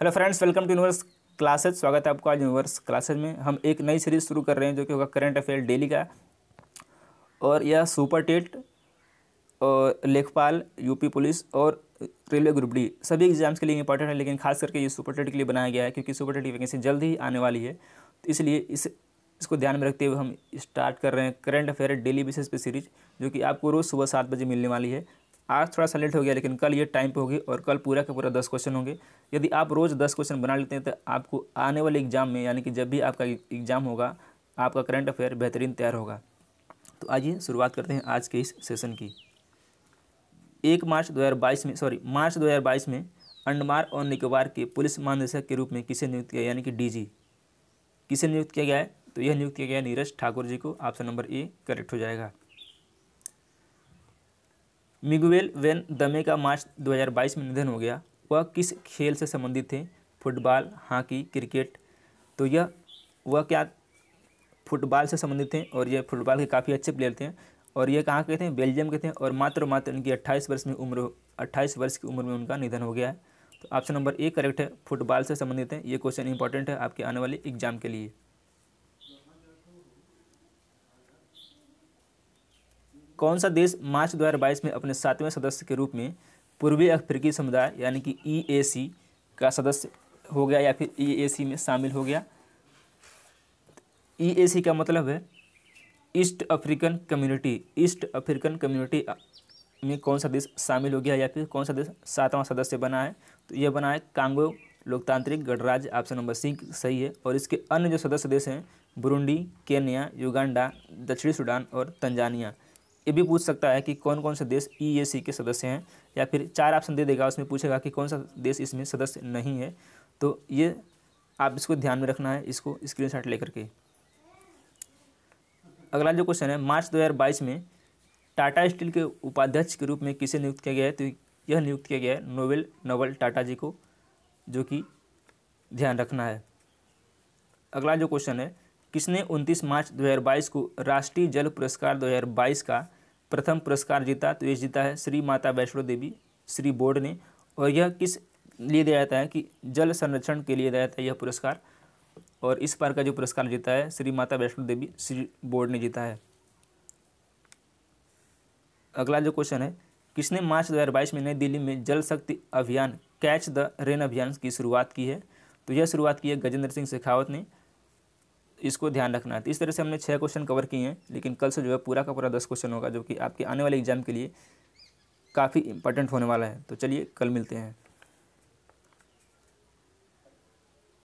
hello friends welcome to universe classes स्वागत है आपको आज यूनिवर्स क्लासेज में हम एक नई सीरीज शुरू कर रहे हैं जो कि होगा करंट अफेयर डेली का और यह सुपर टेट और लेखपाल यूपी पुलिस और रेलवे ग्रुप डी सभी एग्जाम्स के लिए इंपॉर्टेंट है लेकिन खास करके ये सुपर टेट के लिए बनाया गया है क्योंकि सुपर टेट की वैकेंसी जल्द ही आने वाली है तो इसलिए इस इसको ध्यान में रखते हुए हम स्टार्ट कर रहे हैं करंट अफेयर डेली बेसिस पे सीरीज जो कि आपको रोज़ सुबह सात बजे मिलने वाली है आज थोड़ा सा लेट हो गया लेकिन कल ये टाइम पे होगी और कल पूरा का पूरा दस क्वेश्चन होंगे यदि आप रोज़ दस क्वेश्चन बना लेते हैं तो आपको आने वाले एग्जाम में यानी कि जब भी आपका एग्जाम होगा आपका करंट अफेयर बेहतरीन तैयार होगा तो आइए शुरुआत करते हैं आज के इस सेशन की एक मार्च दो में सॉरी मार्च दो में अंडमान और निकोबार के पुलिस महानिदेशक के रूप में किसे नियुक्त किया यानी कि डी किसे नियुक्त किया गया है तो यह नियुक्त किया गया नीरज ठाकुर जी को ऑप्शन नंबर ए करेक्ट हो जाएगा मिगुएल वेन दमे का मार्च 2022 में निधन हो गया वह किस खेल से संबंधित थे फुटबॉल हॉकी क्रिकेट तो यह वह क्या फुटबॉल से संबंधित थे और यह फुटबॉल के काफ़ी अच्छे प्लेयर थे और ये कहाँ के थे बेल्जियम के थे और मात्र मात्र इनकी 28 वर्ष में उम्र 28 वर्ष की उम्र में उनका निधन हो गया है तो ऑप्शन नंबर ए करेक्ट है फुटबॉल से संबंधित है ये क्वेश्चन इंपॉर्टेंट है आपके आने वाले एग्जाम के लिए कौन सा देश मार्च 2022 में अपने सातवें सदस्य के रूप में पूर्वी अफ्रीकी समुदाय यानी कि ई e का सदस्य हो गया या फिर ई e में शामिल हो गया ई e का मतलब है East African Community East African Community में कौन सा देश शामिल हो गया या फिर कौन सा देश सातवां सदस्य बना है तो यह बना है कांगो लोकतांत्रिक गणराज्य ऑप्शन नंबर सी सही है और इसके अन्य जो सदस्य देश हैं बुरुंडी केन्या युगांडा दक्षिणी सूडान और तंजानिया ये भी पूछ सकता है कि कौन कौन से देश ई e के सदस्य हैं या फिर चार ऑप्शन दे देगा उसमें पूछेगा कि कौन सा देश इसमें सदस्य नहीं है तो ये आप इसको ध्यान में रखना है इसको शॉट लेकर के अगला जो क्वेश्चन है मार्च 2022 में टाटा स्टील के उपाध्यक्ष के रूप में किसे नियुक्त किया गया है तो यह नियुक्त किया गया है नोबेल नवल टाटा जी को जो कि ध्यान रखना है अगला जो क्वेश्चन है किसने 29 मार्च 2022 को राष्ट्रीय जल पुरस्कार 2022 का प्रथम पुरस्कार जीता तो यह जीता है श्री माता वैष्णो देवी श्री बोर्ड ने और यह किस लिए दिया जाता है कि जल संरक्षण के लिए दिया जाता है यह पुरस्कार और इस बार का जो पुरस्कार जीता है श्री माता वैष्णो देवी श्री बोर्ड ने जीता है अगला जो क्वेश्चन है किसने मार्च 2022 में नई दिल्ली में जल शक्ति अभियान कैच द रेन अभियान की शुरुआत की है तो यह शुरुआत की है गजेंद्र सिंह शेखावत ने इसको ध्यान रखना है तो इस तरह से हमने छः क्वेश्चन कवर किए हैं लेकिन कल से जो है पूरा का पूरा दस क्वेश्चन होगा जो कि आपके आने वाले एग्जाम के लिए काफ़ी इंपॉर्टेंट होने वाला है तो चलिए कल मिलते हैं